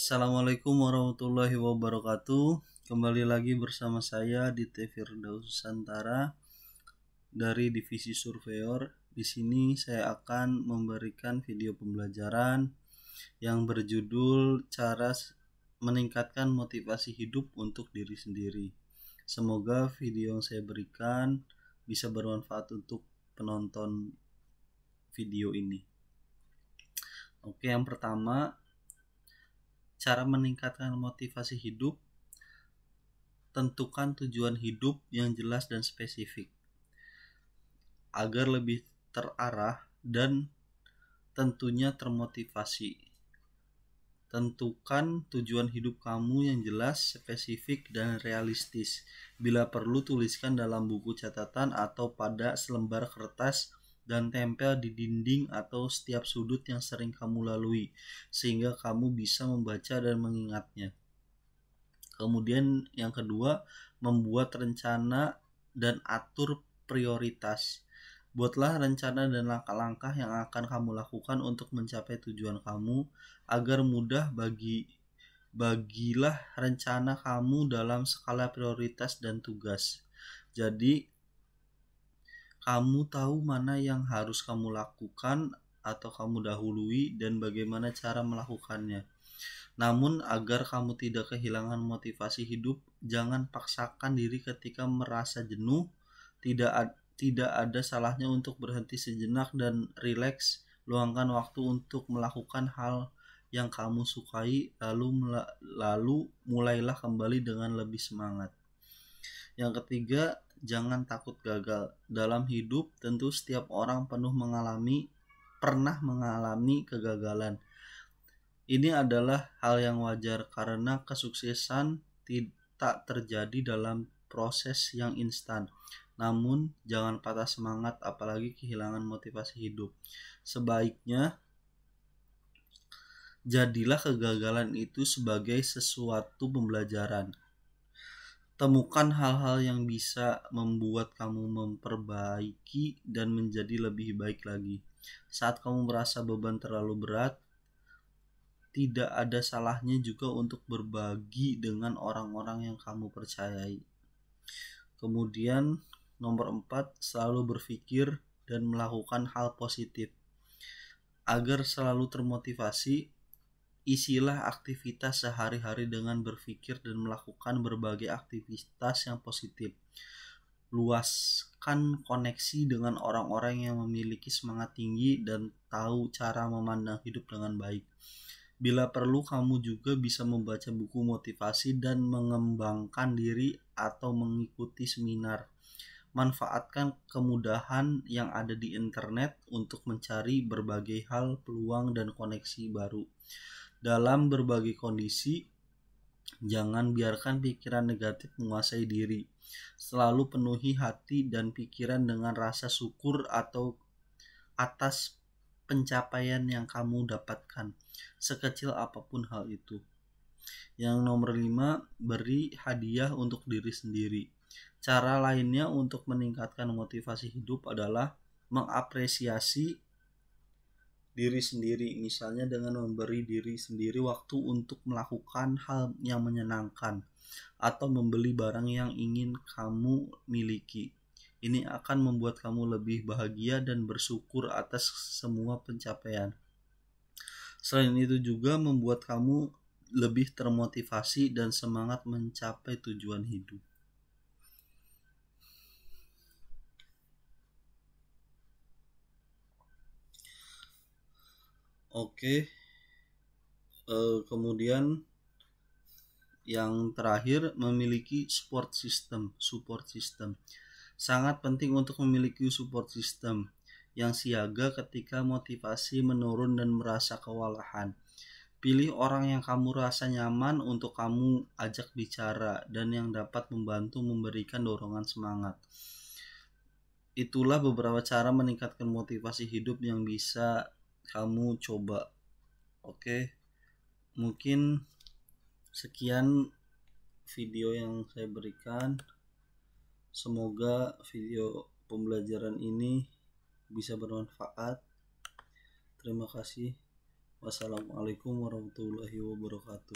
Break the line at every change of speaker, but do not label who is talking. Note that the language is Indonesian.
Assalamualaikum warahmatullahi wabarakatuh. Kembali lagi bersama saya di TV Firdaus Nusantara dari divisi surveyor. Di sini saya akan memberikan video pembelajaran yang berjudul cara meningkatkan motivasi hidup untuk diri sendiri. Semoga video yang saya berikan bisa bermanfaat untuk penonton video ini. Oke, yang pertama Cara meningkatkan motivasi hidup tentukan tujuan hidup yang jelas dan spesifik agar lebih terarah dan tentunya termotivasi. Tentukan tujuan hidup kamu yang jelas, spesifik, dan realistis. Bila perlu, tuliskan dalam buku catatan atau pada selembar kertas dan tempel di dinding atau setiap sudut yang sering kamu lalui, sehingga kamu bisa membaca dan mengingatnya. Kemudian, yang kedua, membuat rencana dan atur prioritas. Buatlah rencana dan langkah-langkah yang akan kamu lakukan untuk mencapai tujuan kamu agar mudah bagi bagilah rencana kamu dalam skala prioritas dan tugas. Jadi, kamu tahu mana yang harus kamu lakukan atau kamu dahului dan bagaimana cara melakukannya. Namun agar kamu tidak kehilangan motivasi hidup, jangan paksakan diri ketika merasa jenuh. Tidak ad, tidak ada salahnya untuk berhenti sejenak dan rileks. Luangkan waktu untuk melakukan hal yang kamu sukai lalu lalu mulailah kembali dengan lebih semangat. Yang ketiga, jangan takut gagal. Dalam hidup, tentu setiap orang penuh mengalami, pernah mengalami kegagalan. Ini adalah hal yang wajar karena kesuksesan tidak terjadi dalam proses yang instan. Namun, jangan patah semangat, apalagi kehilangan motivasi hidup. Sebaiknya, jadilah kegagalan itu sebagai sesuatu pembelajaran temukan hal-hal yang bisa membuat kamu memperbaiki dan menjadi lebih baik lagi. Saat kamu merasa beban terlalu berat, tidak ada salahnya juga untuk berbagi dengan orang-orang yang kamu percayai. Kemudian, nomor empat, selalu berpikir dan melakukan hal positif agar selalu termotivasi Isilah aktivitas sehari-hari dengan berpikir dan melakukan berbagai aktivitas yang positif. Luaskan koneksi dengan orang-orang yang memiliki semangat tinggi dan tahu cara memandang hidup dengan baik. Bila perlu, kamu juga bisa membaca buku motivasi dan mengembangkan diri atau mengikuti seminar. Manfaatkan kemudahan yang ada di internet untuk mencari berbagai hal, peluang, dan koneksi baru. Dalam berbagai kondisi, jangan biarkan pikiran negatif menguasai diri. Selalu penuhi hati dan pikiran dengan rasa syukur atau atas pencapaian yang kamu dapatkan, sekecil apapun hal itu. Yang nomor lima, beri hadiah untuk diri sendiri. Cara lainnya untuk meningkatkan motivasi hidup adalah mengapresiasi diri sendiri, misalnya dengan memberi diri sendiri waktu untuk melakukan hal yang menyenangkan atau membeli barang yang ingin kamu miliki. Ini akan membuat kamu lebih bahagia dan bersyukur atas semua pencapaian. Selain itu juga membuat kamu lebih termotivasi dan semangat mencapai tujuan hidup. Oke. Uh, kemudian yang terakhir memiliki support system, support system. Sangat penting untuk memiliki support system yang siaga ketika motivasi menurun dan merasa kewalahan. Pilih orang yang kamu rasa nyaman untuk kamu ajak bicara dan yang dapat membantu memberikan dorongan semangat. Itulah beberapa cara meningkatkan motivasi hidup yang bisa kamu coba oke mungkin sekian video yang saya berikan semoga video pembelajaran ini bisa bermanfaat terima kasih wassalamualaikum warahmatullahi wabarakatuh